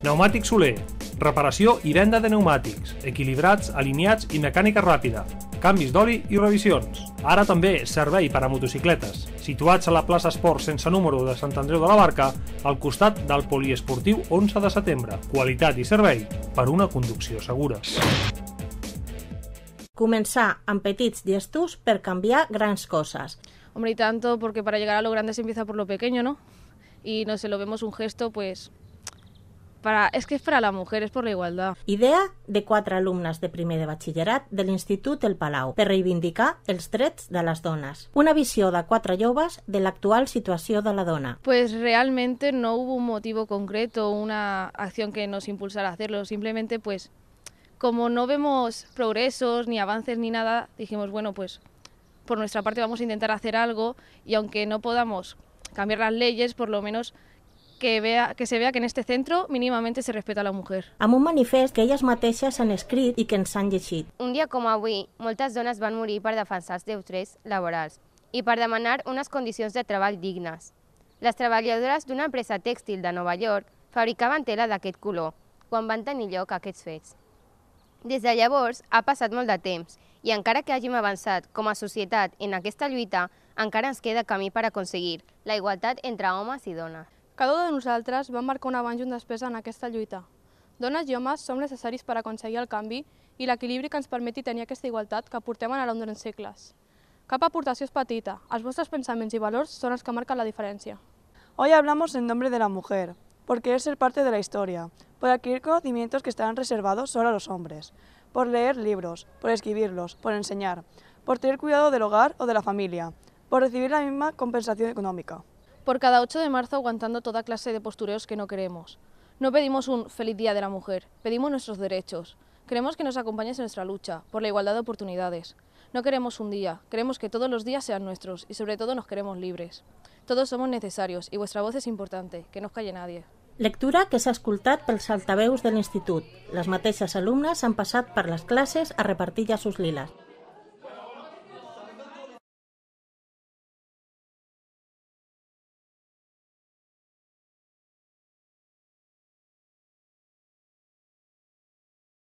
Pneumàtic Soler. Reparació i venda de pneumàtics, equilibrats, alineats i mecànica ràpida. Canvis d'oli i revisions. Ara també servei per a motocicletes. Situats a la plaça Esport sense número de Sant Andreu de la Barca, al costat del poliesportiu 11 de setembre. Qualitat i servei per una conducció segura. Començar amb petits gestos per canviar grans coses. Hombre, y tanto, porque para llegar a lo grande se empieza por lo pequeño, ¿no? Y no sé, lo vemos un gesto, pues Es que es para la mujer, es por la igualdad. Idea de cuatro alumnas de primer de bachillerat del Institut El Palau per reivindicar el drets de las donas. Una visión de cuatro joves de la actual situación de la dona. Pues realmente no hubo un motivo concreto, una acción que nos impulsara a hacerlo. Simplemente pues como no vemos progresos ni avances ni nada, dijimos, bueno, pues por nuestra parte vamos a intentar hacer algo y aunque no podamos cambiar las leyes, por lo menos que, vea, que se vea que en este centro mínimamente se respeta la mujer. Amb un manifest que elles mateixes han escrit i que ens han llegit. Un dia com avui, moltes dones van morir per defensar els seus drets laborals i per demanar unes condicions de treball dignes. Les treballadores d'una empresa tèxtil de Nova York fabricaven tela d'aquest color quan van tenir lloc aquests fets. Des de llavors ha passat molt de temps i encara que hàgim avançat com a societat en aquesta lluita, encara ens queda camí per aconseguir la igualtat entre homes i dones. Cada una de nosaltres va a marcar un abans y un després en aquesta lluita. Donas i homes son necessaris para conseguir el cambio y el equilibrio que nos permeti tenir aquesta igualdad que portem en Londres en segles. Cap aportació és petita, els pensamientos y valores son los que marcan la diferencia. Hoy hablamos en nombre de la mujer, porque querer ser parte de la historia, por adquirir conocimientos que estarán reservados solo a los hombres, por leer libros, por escribirlos, por enseñar, por tener cuidado del hogar o de la familia, por recibir la misma compensación económica por cada 8 de marzo aguantando toda clase de postureos que no queremos. No pedimos un feliz día de la mujer, pedimos nuestros derechos. Queremos que nos acompañes en nuestra lucha por la igualdad de oportunidades. No queremos un día, queremos que todos los días sean nuestros y sobre todo nos queremos libres. Todos somos necesarios y vuestra voz es importante, que no os calle nadie. Lectura que s'ha por pels saltaveus del instituto. Las mateixes alumnas han pasado por las clases a repartir sus lilas.